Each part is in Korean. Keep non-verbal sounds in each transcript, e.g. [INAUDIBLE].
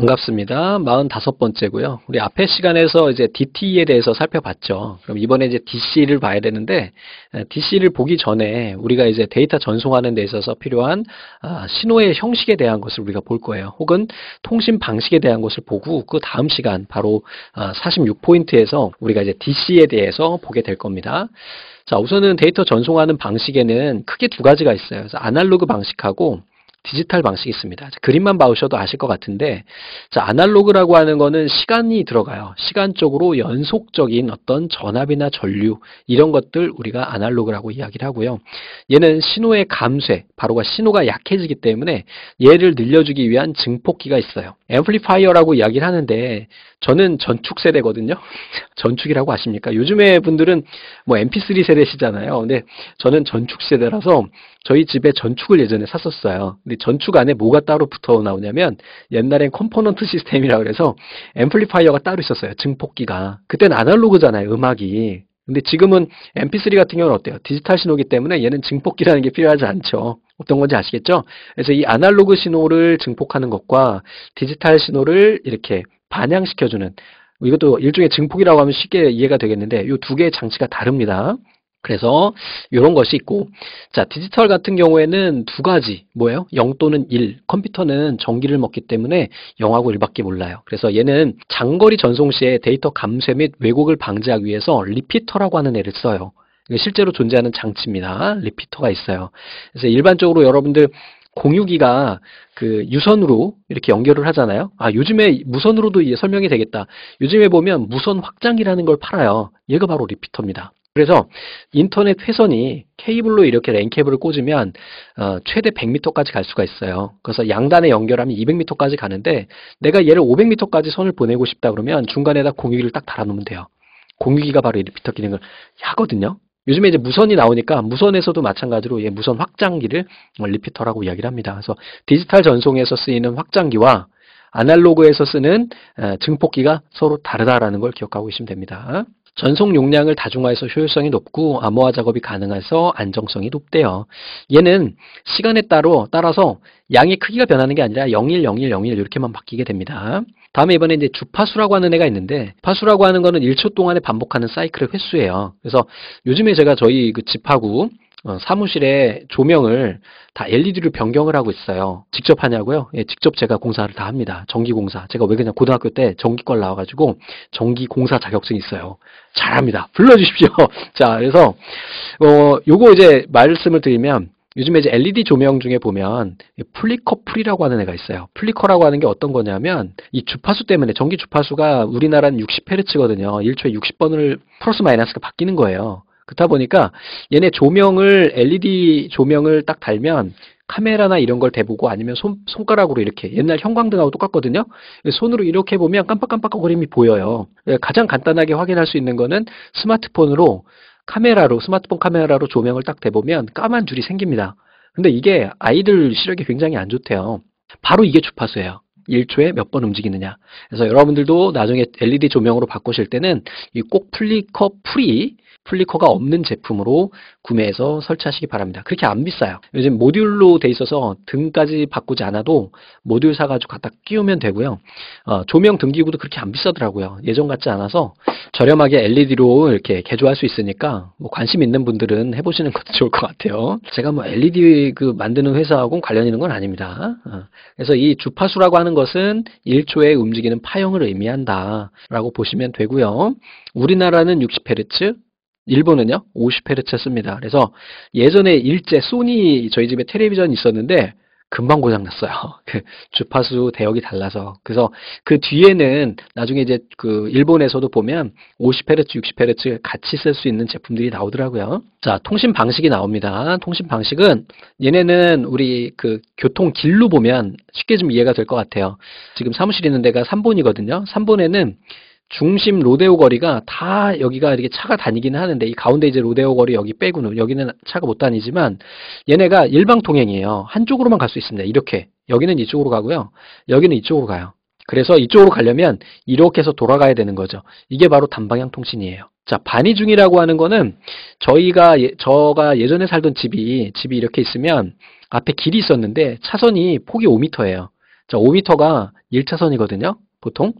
반갑습니다. 45번째고요. 우리 앞에 시간에서 이제 DT에 대해서 살펴봤죠. 그럼 이번에 이제 DC를 봐야 되는데 DC를 보기 전에 우리가 이제 데이터 전송하는 데 있어서 필요한 아, 신호의 형식에 대한 것을 우리가 볼 거예요. 혹은 통신 방식에 대한 것을 보고 그 다음 시간 바로 46포인트에서 아, 우리가 이제 DC에 대해서 보게 될 겁니다. 자, 우선은 데이터 전송하는 방식에는 크게 두 가지가 있어요. 그래서 아날로그 방식하고 디지털 방식이 있습니다. 그림만 봐오셔도 아실 것 같은데 자, 아날로그라고 하는 거는 시간이 들어가요. 시간적으로 연속적인 어떤 전압이나 전류 이런 것들 우리가 아날로그라고 이야기를 하고요. 얘는 신호의 감쇄, 바로가 신호가 약해지기 때문에 얘를 늘려주기 위한 증폭기가 있어요. 앰플리파이어라고 이야기를 하는데 저는 전축 세대거든요. [LAUGHS] 전축이라고 아십니까? 요즘에 분들은 뭐 MP3 세대시잖아요. 근데 저는 전축 세대라서 저희 집에 전축을 예전에 샀었어요. 근데 전축 안에 뭐가 따로 붙어 나오냐면 옛날엔 컴포넌트 시스템이라 그래서 앰플리파이어가 따로 있었어요. 증폭기가. 그땐 아날로그잖아요. 음악이. 근데 지금은 mp3 같은 경우는 어때요? 디지털 신호기 때문에 얘는 증폭기라는 게 필요하지 않죠. 어떤 건지 아시겠죠? 그래서 이 아날로그 신호를 증폭하는 것과 디지털 신호를 이렇게 반향시켜주는 이것도 일종의 증폭이라고 하면 쉽게 이해가 되겠는데 이 두 개의 장치가 다릅니다. 그래서 이런 것이 있고 자 디지털 같은 경우에는 두 가지 뭐예요? 0 또는 1 컴퓨터는 전기를 먹기 때문에 0하고 1밖에 몰라요 그래서 얘는 장거리 전송 시에 데이터 감쇄 및 왜곡을 방지하기 위해서 리피터라고 하는 애를 써요 실제로 존재하는 장치입니다 리피터가 있어요 그래서 일반적으로 여러분들 공유기가 그 유선으로 이렇게 연결을 하잖아요. 아, 요즘에 무선으로도 설명이 되겠다. 요즘에 보면 무선 확장기라는 걸 팔아요. 얘가 바로 리피터입니다. 그래서 인터넷 회선이 케이블로 이렇게 랜케이블을 꽂으면 어, 최대 100m까지 갈 수가 있어요. 그래서 양단에 연결하면 200m까지 가는데 내가 얘를 500m까지 선을 보내고 싶다 그러면 중간에다 공유기를 딱 달아놓으면 돼요. 공유기가 바로 리피터 기능을 하거든요. 요즘에 이제 무선이 나오니까 무선에서도 마찬가지로 얘 무선 확장기를 리피터라고 이야기를 합니다. 그래서 디지털 전송에서 쓰이는 확장기와 아날로그에서 쓰는 어, 증폭기가 서로 다르다라는 걸 기억하고 계시면 됩니다. 전송 용량을 다중화해서 효율성이 높고 암호화 작업이 가능해서 안정성이 높대요. 얘는 시간에 따로 따라서 양의 크기가 변하는 게 아니라 01, 01, 01 이렇게만 바뀌게 됩니다. 다음에 이번에 이제 주파수라고 하는 애가 있는데 파수라고 하는 거는 1초 동안에 반복하는 사이클의 횟수예요. 그래서 요즘에 제가 저희 그 집하고 어, 사무실에 조명을 다 LED로 변경을 하고 있어요. 직접 하냐고요? 예, 직접 제가 공사를 다 합니다. 전기공사. 제가 왜 그냥 고등학교 때전기권 나와가지고 전기공사 자격증이 있어요. 잘합니다. 불러주십시오. [LAUGHS] 자, 그래서 어, 요거 이제 말씀을 드리면 요즘에 이제 LED 조명 중에 보면 플리커 풀이라고 하는 애가 있어요. 플리커라고 하는 게 어떤 거냐면 이 주파수 때문에 전기 주파수가 우리나라는 60Hz거든요. 1초에 60번을 플러스 마이너스가 바뀌는 거예요. 그렇다 보니까 얘네 조명을 LED 조명을 딱 달면 카메라나 이런 걸 대보고 아니면 손, 손가락으로 이렇게 옛날 형광등하고 똑같거든요. 손으로 이렇게 보면 깜빡깜빡 그림이 보여요. 예, 가장 간단하게 확인할 수 있는 거는 스마트폰으로 카메라로 스마트폰 카메라로 조명을 딱 대보면 까만 줄이 생깁니다. 근데 이게 아이들 시력이 굉장히 안 좋대요. 바로 이게 주파수예요. 1초에 몇 번 움직이느냐. 그래서 여러분들도 나중에 LED 조명으로 바꾸실 때는 이 꼭 플리커 프리 플리커가 없는 제품으로 구매해서 설치하시기 바랍니다. 그렇게 안 비싸요. 요즘 모듈로 돼 있어서 등까지 바꾸지 않아도 모듈 사가지고 갖다 끼우면 되고요. 어, 조명 등기구도 그렇게 안 비싸더라고요. 예전 같지 않아서 저렴하게 LED로 이렇게 개조할 수 있으니까 뭐 관심 있는 분들은 해보시는 것도 좋을 것 같아요. 제가 뭐 LED 그 만드는 회사하고 관련 있는 건 아닙니다. 어, 그래서 이 주파수라고 하는 것은 1초에 움직이는 파형을 의미한다라고 보시면 되고요. 우리나라는 60Hz, 일본은요 50Hz 씁니다. 그래서 예전에 일제 소니 저희 집에 텔레비전 있었는데 금방 고장났어요. [LAUGHS] 그 주파수 대역이 달라서. 그래서 그 뒤에는 나중에 이제 그 일본에서도 보면 50Hz, 60Hz 같이 쓸 수 있는 제품들이 나오더라고요. 자, 통신 방식이 나옵니다. 통신 방식은 얘네는 우리 그 교통 길로 보면 쉽게 좀 이해가 될 것 같아요. 지금 사무실 있는 데가 3번이거든요3번에는 중심 로데오 거리가 다 여기가 이렇게 차가 다니긴 하는데 이 가운데 이제 로데오 거리 여기 빼고는 여기는 차가 못 다니지만 얘네가 일방 통행이에요. 한쪽으로만 갈 수 있습니다. 이렇게 여기는 이쪽으로 가고요. 여기는 이쪽으로 가요. 그래서 이쪽으로 가려면 이렇게 해서 돌아가야 되는 거죠. 이게 바로 단방향 통신이에요. 자, 반이중이라고 하는 거는 저희가 예, 저가 예전에 살던 집이 집이 이렇게 있으면 앞에 길이 있었는데 차선이 폭이 5m예요. 자, 5m가 1차선이거든요. 보통.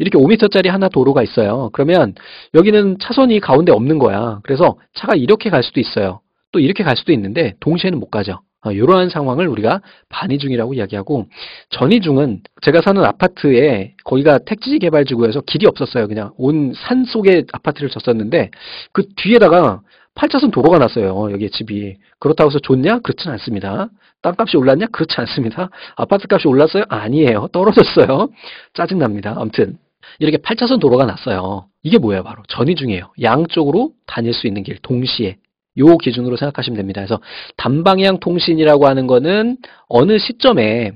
이렇게 5m짜리 하나 도로가 있어요. 그러면 여기는 차선이 가운데 없는 거야. 그래서 차가 이렇게 갈 수도 있어요. 또 이렇게 갈 수도 있는데 동시에는 못 가죠. 이러한 아, 상황을 우리가 반이중이라고 이야기하고 전이중은 제가 사는 아파트에 거기가 택지 개발지구여서 길이 없었어요. 그냥 온 산 속에 아파트를 졌었는데 그 뒤에다가 8차선 도로가 났어요. 여기 집이. 그렇다고 해서 좋냐? 그렇진 않습니다. 땅값이 올랐냐? 그렇지 않습니다. 아파트값이 올랐어요? 아니에요. 떨어졌어요. 짜증납니다. 아무튼 이렇게 8차선 도로가 났어요. 이게 뭐예요? 바로 전위중이에요. 양쪽으로 다닐 수 있는 길 동시에 요 기준으로 생각하시면 됩니다. 그래서 단방향 통신이라고 하는 거는 어느 시점에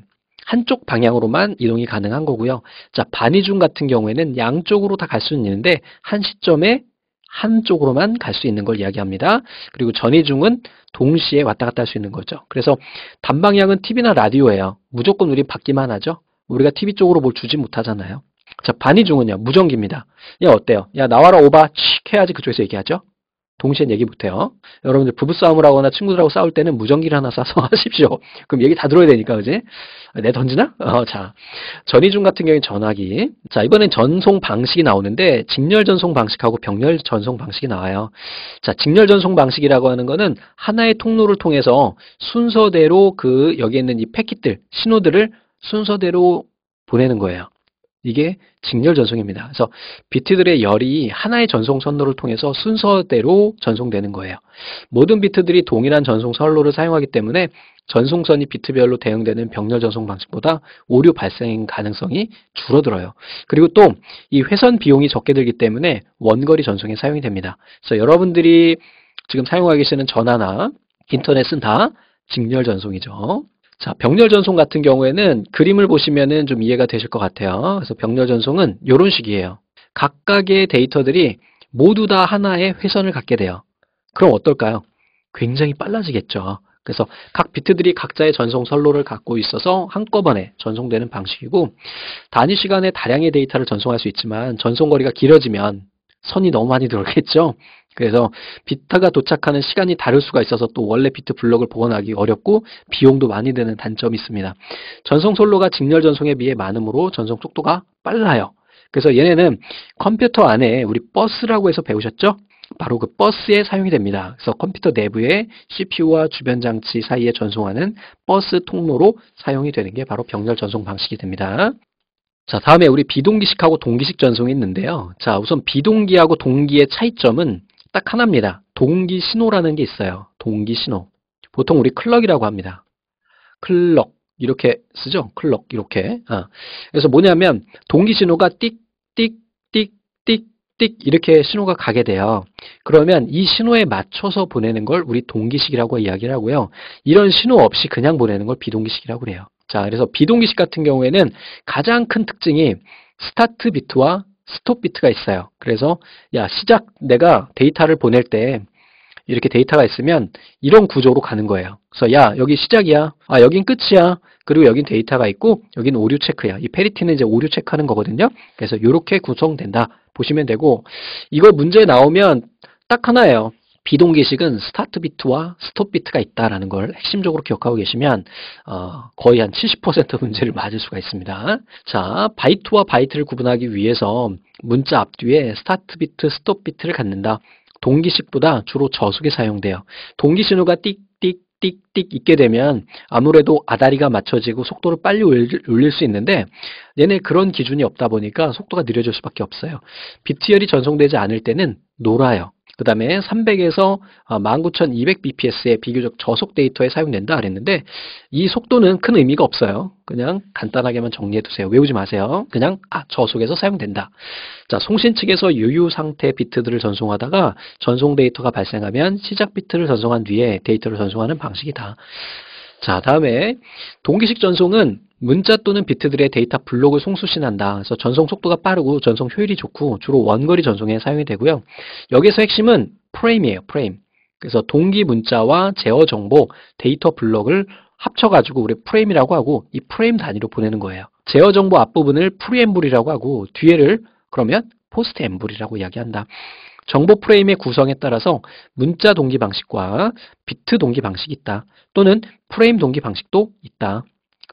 한쪽 방향으로만 이동이 가능한 거고요. 자, 반이중 같은 경우에는 양쪽으로 다 갈 수는 있는데 한 시점에 한쪽으로만 갈 수 있는 걸 이야기합니다. 그리고 전이중은 동시에 왔다 갔다 할 수 있는 거죠. 그래서 단방향은 TV나 라디오예요. 무조건 우리 받기만 하죠. 우리가 TV 쪽으로 뭘 주지 못하잖아요. 자, 반이중은요. 무전기입니다. 얘 어때요? 야, 나와라 오바. 칙 해야지 그쪽에서 얘기하죠. 동시에 얘기 못해요. 여러분들 부부싸움을 하거나 친구들하고 싸울 때는 무전기를 하나 싸서 [LAUGHS] 하십시오. 그럼 얘기 다 들어야 되니까, 그지? 내 던지나? 어, 자. 전이중 같은 경우에 전화기. 자, 이번엔 전송 방식이 나오는데, 직렬 전송 방식하고 병렬 전송 방식이 나와요. 자, 직렬 전송 방식이라고 하는 거는 하나의 통로를 통해서 순서대로 그, 여기 있는 이 패킷들, 신호들을 순서대로 보내는 거예요. 이게 직렬 전송입니다. 그래서 비트들의 열이 하나의 전송 선로를 통해서 순서대로 전송되는 거예요. 모든 비트들이 동일한 전송 선로를 사용하기 때문에 전송선이 비트별로 대응되는 병렬 전송 방식보다 오류 발생 가능성이 줄어들어요. 그리고 또 이 회선 비용이 적게 들기 때문에 원거리 전송에 사용이 됩니다. 그래서 여러분들이 지금 사용하고 계시는 전화나 인터넷은 다 직렬 전송이죠. 자, 병렬 전송 같은 경우에는 그림을 보시면은 좀 이해가 되실 것 같아요. 그래서 병렬 전송은 이런 식이에요. 각각의 데이터들이 모두 다 하나의 회선을 갖게 돼요. 그럼 어떨까요? 굉장히 빨라지겠죠. 그래서 각 비트들이 각자의 전송 선로를 갖고 있어서 한꺼번에 전송되는 방식이고 단위 시간에 다량의 데이터를 전송할 수 있지만 전송 거리가 길어지면 선이 너무 많이 들어오겠죠 그래서 비타가 도착하는 시간이 다를 수가 있어서 또 원래 비트 블럭을 복원하기 어렵고 비용도 많이 드는 단점이 있습니다. 전송 솔로가 직렬 전송에 비해 많으므로 전송 속도가 빨라요. 그래서 얘네는 컴퓨터 안에 우리 버스라고 해서 배우셨죠? 바로 그 버스에 사용이 됩니다. 그래서 컴퓨터 내부의 CPU와 주변 장치 사이에 전송하는 버스 통로로 사용이 되는 게 바로 병렬 전송 방식이 됩니다. 자, 다음에 우리 비동기식하고 동기식 전송이 있는데요. 자, 우선 비동기하고 동기의 차이점은 딱 하나입니다. 동기 신호라는 게 있어요. 동기 신호. 보통 우리 클럭이라고 합니다. 클럭 이렇게 쓰죠. 클럭 이렇게. 아. 그래서 뭐냐면 동기 신호가 띡 띡 띡 띡 띡 이렇게 신호가 가게 돼요. 그러면 이 신호에 맞춰서 보내는 걸 우리 동기식이라고 이야기를 하고요. 이런 신호 없이 그냥 보내는 걸 비동기식이라고 그래요. 자, 그래서 비동기식 같은 경우에는 가장 큰 특징이 스타트 비트와 스톱 비트가 있어요. 그래서 야 시작 내가 데이터를 보낼 때 이렇게 데이터가 있으면 이런 구조로 가는 거예요. 그래서 야 여기 시작이야. 아 여긴 끝이야. 그리고 여긴 데이터가 있고 여긴 오류 체크야. 이 페리티는 이제 오류 체크하는 거거든요. 그래서 이렇게 구성된다 보시면 되고 이거 문제 나오면 딱 하나예요. 비동기식은 스타트 비트와 스톱 비트가 있다라는 걸 핵심적으로 기억하고 계시면 어, 거의 한 70% [LAUGHS] 문제를 맞을 수가 있습니다. 자, 바이트와 바이트를 구분하기 위해서 문자 앞뒤에 스타트 비트, 스톱 비트를 갖는다. 동기식보다 주로 저속에 사용돼요. 동기 신호가 띡띡 띡띡 있게 되면 아무래도 아다리가 맞춰지고 속도를 빨리 올릴 수 있는데 얘네 그런 기준이 없다 보니까 속도가 느려질 수밖에 없어요. 비트열이 전송되지 않을 때는 놀아요. 그 다음에 300에서 19200bps의 비교적 저속 데이터에 사용된다 그랬는데 이 속도는 큰 의미가 없어요. 그냥 간단하게만 정리해두세요. 외우지 마세요. 그냥 아 저속에서 사용된다. 자 송신 측에서 유효 상태 비트들을 전송하다가 전송 데이터가 발생하면 시작 비트를 전송한 뒤에 데이터를 전송하는 방식이다. 자, 다음에 동기식 전송은 문자 또는 비트들의 데이터 블록을 송수신한다. 그래서 전송 속도가 빠르고 전송 효율이 좋고 주로 원거리 전송에 사용이 되고요. 여기서 핵심은 프레임이에요. 프레임. 그래서 동기 문자와 제어 정보, 데이터 블록을 합쳐가지고 우리 프레임이라고 하고 이 프레임 단위로 보내는 거예요. 제어 정보 앞부분을 프리엠블이라고 하고 뒤에를 그러면 포스트엠블이라고 이야기한다. 정보 프레임의 구성에 따라서 문자 동기 방식과 비트 동기 방식이 있다. 또는 프레임 동기 방식도 있다.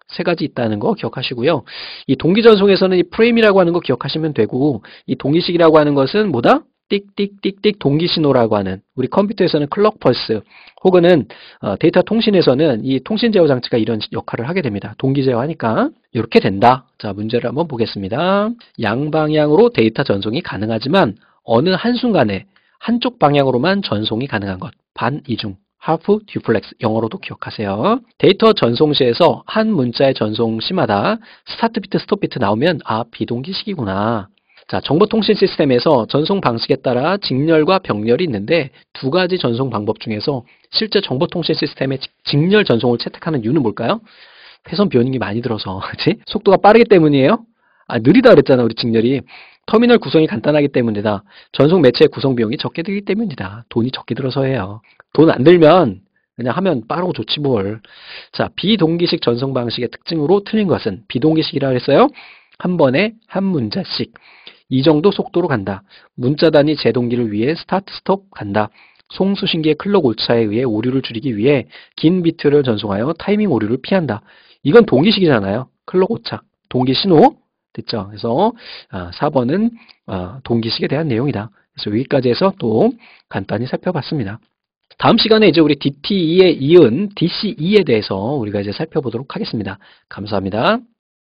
세 가지 있다는 거 기억하시고요. 이 동기 전송에서는 이 프레임이라고 하는 거 기억하시면 되고 이 동기식이라고 하는 것은 뭐다? 띡띡띡띡 동기 신호라고 하는 우리 컴퓨터에서는 클럭 펄스 혹은 어, 데이터 통신에서는 이 통신 제어 장치가 이런 역할을 하게 됩니다. 동기 제어하니까 이렇게 된다. 자 문제를 한번 보겠습니다. 양방향으로 데이터 전송이 가능하지만 어느 한순간에 한쪽 방향으로만 전송이 가능한 것. 반이중. 하프 듀플렉스 영어로도 기억하세요. 데이터 전송 시에서 한 문자의 전송 시마다 스타트 비트 스톱 비트 나오면 아 비동기 시기구나. 자, 정보통신 시스템에서 전송 방식에 따라 직렬과 병렬이 있는데 두 가지 전송 방법 중에서 실제 정보통신 시스템의 직렬 전송을 채택하는 이유는 뭘까요? 회선 비용이 많이 들어서, [LAUGHS] 그치? 속도가 빠르기 때문이에요? 아, 느리다 그랬잖아, 우리 직렬이. 터미널 구성이 간단하기 때문이다. 전송 매체의 구성 비용이 적게 들기 때문이다. 돈이 적게 들어서 해요. 돈 안 들면 그냥 하면 빠르고 좋지 뭘. 자, 비동기식 전송 방식의 특징으로 틀린 것은 비동기식이라고 했어요. 한 번에 한 문자씩. 이 정도 속도로 간다. 문자단위 제동기를 위해 스타트 스톱 간다. 송수신기의 클럭 오차에 의해 오류를 줄이기 위해 긴 비트를 전송하여 타이밍 오류를 피한다. 이건 동기식이잖아요. 클럭 오차. 동기 신호, 됐죠? 그래서 4번은 아, 아, 동기식에 대한 내용이다. 그래서 여기까지 해서 또 간단히 살펴봤습니다. 다음 시간에 이제 우리 DTE에 이은 DCE에 대해서 우리가 이제 살펴보도록 하겠습니다. 감사합니다.